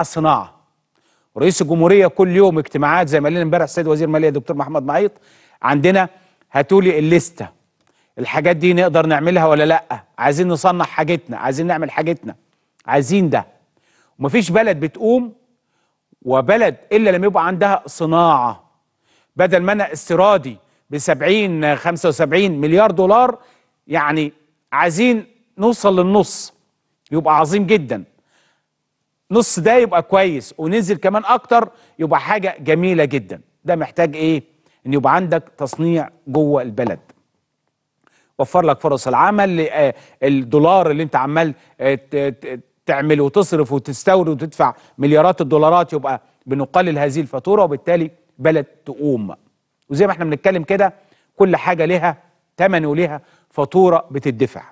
الصناعه رئيس الجمهوريه كل يوم اجتماعات زي ما قلنا لنا امبارح السيد وزير الماليه دكتور محمد معيط عندنا هاتوا لي الليسته الحاجات دي نقدر نعملها ولا لا عايزين نصنع حاجتنا عايزين نعمل حاجتنا عايزين ده ومفيش بلد بتقوم وبلد الا لما يبقى عندها صناعه بدل ما انا استيرادي ب 70 75 مليار دولار يعني عايزين نوصل للنص يبقى عظيم جدا نص ده يبقى كويس ونزل كمان اكتر يبقى حاجه جميله جدا ده محتاج ايه ان يبقى عندك تصنيع جوه البلد وفر لك فرص العمل آه، الدولار اللي انت عمال آه، تعمل وتصرف وتستورد وتدفع مليارات الدولارات يبقى بنقلل هذه الفاتوره وبالتالي بلد تقوم وزي ما احنا بنتكلم كده كل حاجه لها ثمن وليها فاتوره بتدفع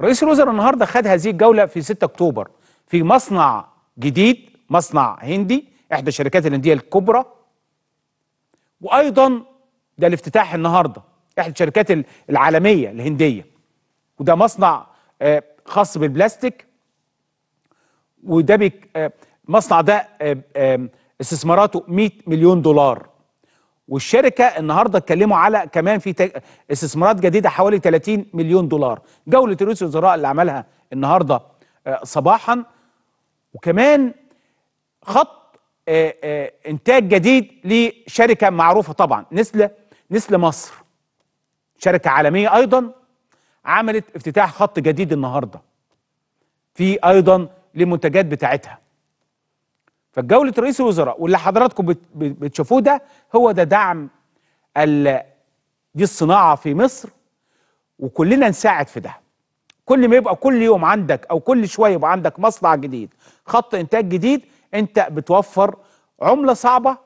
رئيس الوزراء النهارده خد هذه الجوله في 6 اكتوبر في مصنع جديد مصنع هندي إحدى الشركات الهندية الكبرى وأيضا ده الافتتاح النهاردة إحدى الشركات العالمية الهندية وده مصنع آه، خاص بالبلاستيك وده بيك آه، مصنع ده آه، استثماراته 100 مليون دولار والشركه النهارده اتكلموا على كمان في استثمارات جديده حوالي 30 مليون دولار جوله رئيس الوزراء اللي عملها النهارده صباحا وكمان خط آه، آه، انتاج جديد لشركه معروفه طبعا نسله نسله مصر شركه عالميه ايضا عملت افتتاح خط جديد النهارده في ايضا للمنتجات بتاعتها فجوله رئيس الوزراء واللي حضراتكم بتشوفوه ده هو ده دعم دي الصناعه في مصر وكلنا نساعد في ده كل ما يبقى كل يوم عندك او كل شويه يبقى عندك مصنع جديد خط انتاج جديد انت بتوفر عمله صعبه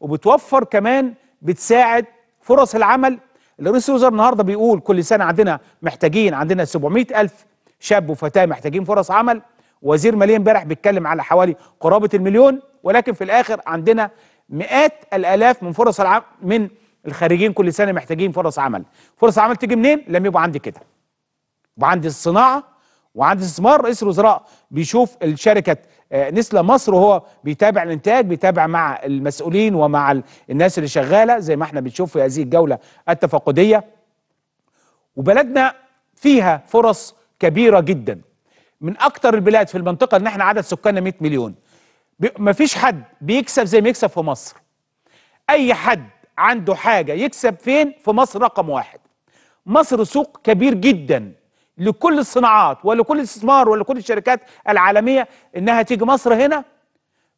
وبتوفر كمان بتساعد فرص العمل الرئيس الوزراء النهارده بيقول كل سنه عندنا محتاجين عندنا 700 الف شاب وفتاه محتاجين فرص عمل وزير ماليه امبارح بيتكلم على حوالي قرابه المليون ولكن في الاخر عندنا مئات الالاف من فرص العمل من الخارجين كل سنه محتاجين فرص عمل فرص عمل تيجي منين لما يبقى عندي كده وعندي الصناعه وعندي استثمار رئيس الوزراء بيشوف الشركه آه، نسلة مصر وهو بيتابع الانتاج بيتابع مع المسؤولين ومع الناس اللي شغاله زي ما احنا بنشوف في هذه الجوله التفقديه وبلدنا فيها فرص كبيره جدا من اكتر البلاد في المنطقه ان احنا عدد سكاننا 100 مليون ما فيش حد بيكسب زي ما يكسب في مصر اي حد عنده حاجه يكسب فين في مصر رقم واحد مصر سوق كبير جدا لكل الصناعات ولكل الاستثمار ولكل الشركات العالمية إنها تيجي مصر هنا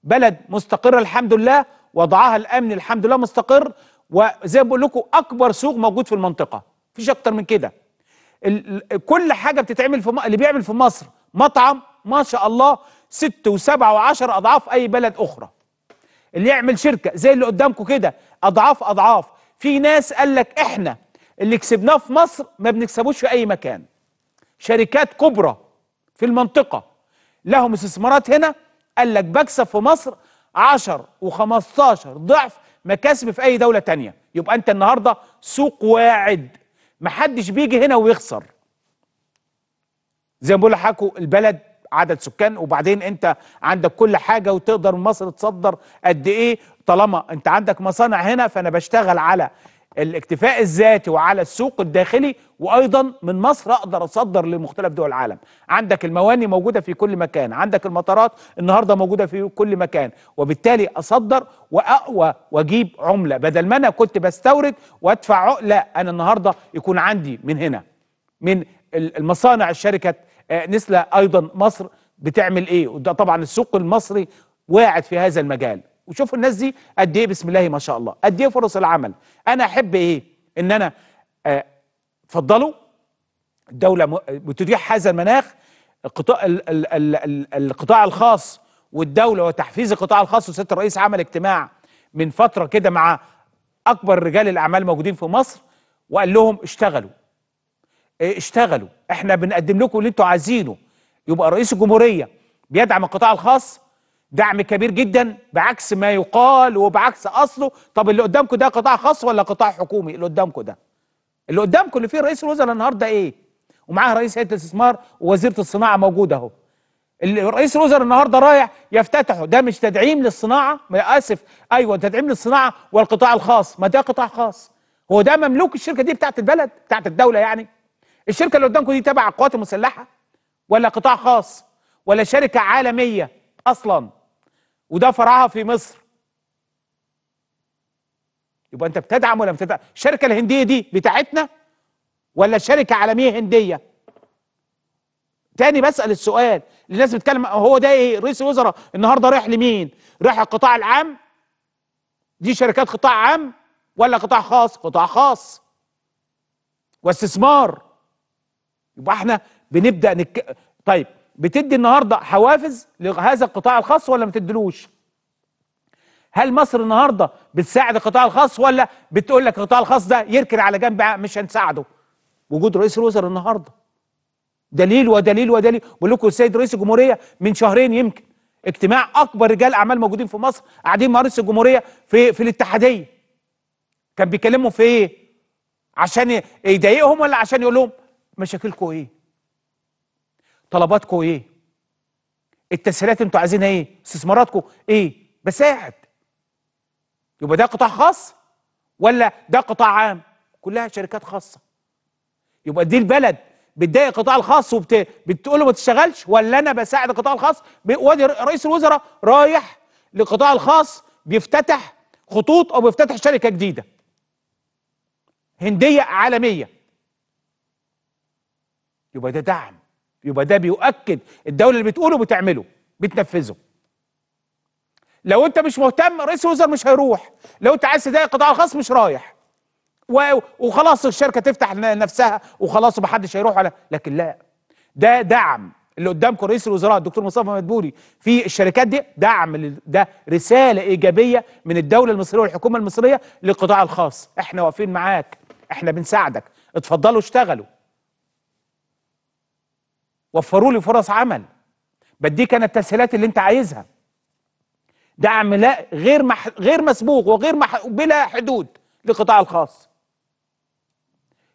بلد مستقرة الحمد لله وضعها الأمن الحمد لله مستقر وزي ما بقول لكم أكبر سوق موجود في المنطقة مفيش أكتر من كده كل حاجة بتتعمل في م... اللي بيعمل في مصر مطعم ما شاء الله ست وسبعة وعشر أضعاف أي بلد أخرى اللي يعمل شركة زي اللي قدامكم كده أضعاف أضعاف في ناس قال لك إحنا اللي كسبناه في مصر ما بنكسبوش في أي مكان شركات كبرى في المنطقة لهم استثمارات هنا قال لك بكسب في مصر 10 و15 ضعف مكاسب في أي دولة تانية يبقى أنت النهاردة سوق واعد محدش بيجي هنا ويخسر زي ما بقول لحضرتكوا البلد عدد سكان وبعدين انت عندك كل حاجه وتقدر مصر تصدر قد ايه طالما انت عندك مصانع هنا فانا بشتغل على الاكتفاء الذاتي وعلى السوق الداخلي وايضا من مصر اقدر اصدر لمختلف دول العالم عندك المواني موجوده في كل مكان عندك المطارات النهارده موجوده في كل مكان وبالتالي اصدر واقوى واجيب عمله بدل ما انا كنت بستورد وادفع عقله انا النهارده يكون عندي من هنا من المصانع الشركه آه، نسله ايضا مصر بتعمل ايه وده طبعا السوق المصري واعد في هذا المجال وشوفوا الناس دي قد ايه بسم الله ما شاء الله قد ايه فرص العمل انا احب ايه ان انا آه، اتفضلوا الدوله بتتيح هذا المناخ القطاع القطاع الخاص والدوله وتحفيز القطاع الخاص وسياده الرئيس عمل اجتماع من فتره كده مع اكبر رجال الاعمال موجودين في مصر وقال لهم اشتغلوا إيه، اشتغلوا احنا بنقدم لكم اللي انتوا عايزينه يبقى رئيس الجمهوريه بيدعم القطاع الخاص دعم كبير جدا بعكس ما يقال وبعكس اصله طب اللي قدامكم ده قطاع خاص ولا قطاع حكومي اللي قدامكم ده اللي قدامكم اللي فيه رئيس الوزراء النهارده ايه ومعاه رئيس هيئه الاستثمار ووزيره الصناعه موجوده اهو رئيس الوزراء النهارده رايح يفتتحه ده مش تدعيم للصناعه ما اسف ايوه تدعيم للصناعه والقطاع الخاص ما ده قطاع خاص هو ده مملوك الشركه دي بتاعت البلد بتاعت الدوله يعني الشركه اللي قدامكم دي تبع القوات المسلحه ولا قطاع خاص ولا شركه عالميه اصلا وده فرعها في مصر يبقى انت بتدعم ولا بتدعم الشركه الهنديه دي بتاعتنا ولا شركه عالميه هنديه تاني بسال السؤال الناس بتتكلم هو ده ايه رئيس الوزراء النهارده رايح لمين رايح القطاع العام دي شركات قطاع عام ولا قطاع خاص قطاع خاص واستثمار يبقى احنا بنبدا نك... طيب بتدي النهارده حوافز لهذا القطاع الخاص ولا ما تدلوش هل مصر النهارده بتساعد القطاع الخاص ولا بتقول لك القطاع الخاص ده يركن على جنب مش هنساعده وجود رئيس الوزراء النهارده دليل ودليل ودليل بقول لكم السيد رئيس الجمهوريه من شهرين يمكن اجتماع اكبر رجال اعمال موجودين في مصر قاعدين مع رئيس الجمهوريه في في الاتحاديه كان بيكلمهم في ايه عشان يضايقهم ولا عشان يقول لهم مشاكلكم ايه طلباتكم ايه التسهيلات انتوا عايزينها ايه استثماراتكم ايه بساعد يبقى ده قطاع خاص ولا ده قطاع عام كلها شركات خاصه يبقى دي البلد بتضايق القطاع الخاص وبتقول له ما تشتغلش ولا انا بساعد القطاع الخاص وادي رئيس الوزراء رايح للقطاع الخاص بيفتتح خطوط او بيفتتح شركه جديده هنديه عالميه يبقى ده دعم يبقى ده بيؤكد الدوله اللي بتقوله بتعمله بتنفذه لو انت مش مهتم رئيس الوزراء مش هيروح لو انت عايز تضايق القطاع الخاص مش رايح وخلاص الشركه تفتح نفسها وخلاص ومحدش هيروح على لكن لا ده دعم اللي قدامكم رئيس الوزراء الدكتور مصطفى مدبولي في الشركات دي دعم ده رساله ايجابيه من الدوله المصريه والحكومه المصريه للقطاع الخاص احنا واقفين معاك احنا بنساعدك اتفضلوا اشتغلوا وفروا لي فرص عمل بديك انا التسهيلات اللي انت عايزها دعم لا غير مح غير مسبوق وغير مح بلا حدود للقطاع الخاص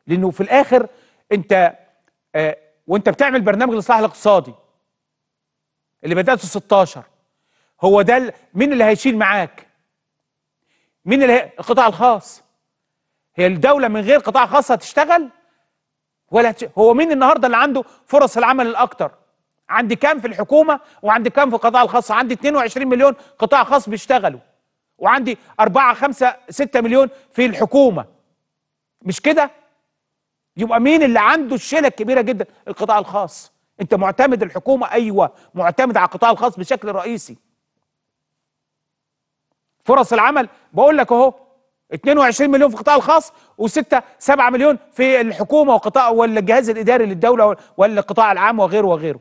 لانه في الاخر انت آه وانت بتعمل برنامج الاصلاح الاقتصادي اللي بداته 16 هو ده مين اللي هيشيل معاك مين اللي هي... القطاع الخاص هي الدوله من غير قطاع خاص هتشتغل ولا هو مين النهارده اللي عنده فرص العمل الاكتر عندي كام في الحكومه وعندي كام في القطاع الخاص عندي 22 مليون قطاع خاص بيشتغلوا وعندي 4 5 6 مليون في الحكومه مش كده يبقى مين اللي عنده الشله الكبيره جدا القطاع الخاص انت معتمد الحكومه ايوه معتمد على القطاع الخاص بشكل رئيسي فرص العمل بقول لك اهو 22 مليون في القطاع الخاص و6 7 مليون في الحكومه وقطاع والجهاز الاداري للدوله والقطاع العام وغيره وغيره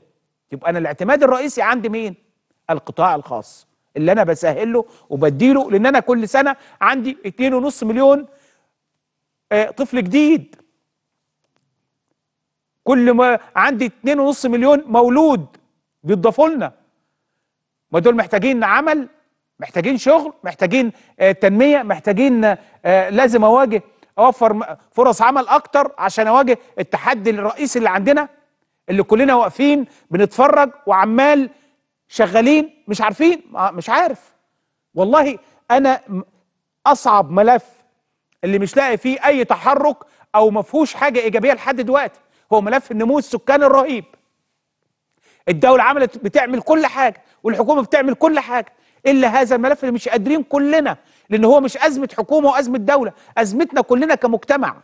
يبقى انا الاعتماد الرئيسي عندي مين القطاع الخاص اللي انا بسهل له وبديله لان انا كل سنه عندي 2.5 مليون آه، طفل جديد كل ما عندي 2.5 مليون مولود بيضافوا لنا ما دول محتاجين عمل محتاجين شغل محتاجين آه، تنميه محتاجين آه، لازم اواجه اوفر فرص عمل اكتر عشان اواجه التحدي الرئيسي اللي عندنا اللي كلنا واقفين بنتفرج وعمال شغالين مش عارفين مش عارف والله انا اصعب ملف اللي مش لاقي فيه اي تحرك او ما فيهوش حاجه ايجابيه لحد دلوقتي هو ملف النمو السكاني الرهيب الدوله عملت بتعمل كل حاجه والحكومه بتعمل كل حاجه الا هذا الملف اللي مش قادرين كلنا لان هو مش ازمه حكومه وازمه دوله ازمتنا كلنا كمجتمع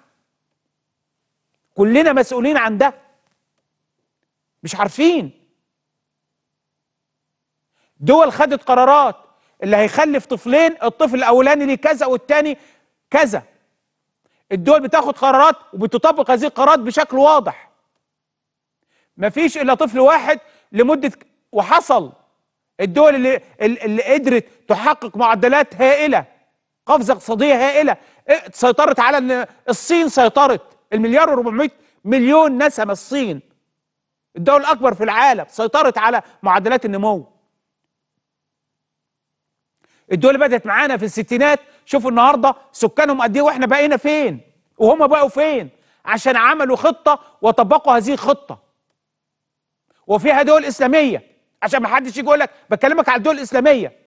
كلنا مسؤولين عن ده مش عارفين دول خدت قرارات اللي هيخلف طفلين الطفل الاولاني ليه كذا والتاني كذا الدول بتاخد قرارات وبتطبق هذه القرارات بشكل واضح مفيش الا طفل واحد لمده وحصل الدول اللي اللي قدرت تحقق معدلات هائله قفزه اقتصاديه هائله إيه، سيطرت على الصين سيطرت المليار و400 مليون نسمه الصين الدول الأكبر في العالم سيطرت على معدلات النمو الدول اللي بدأت معانا في الستينات شوفوا النهاردة سكانهم قد إيه وإحنا بقينا فين وهم بقوا فين عشان عملوا خطة وطبقوا هذه الخطة وفيها دول إسلامية عشان ما حدش يجي يقول لك بكلمك على الدول الاسلاميه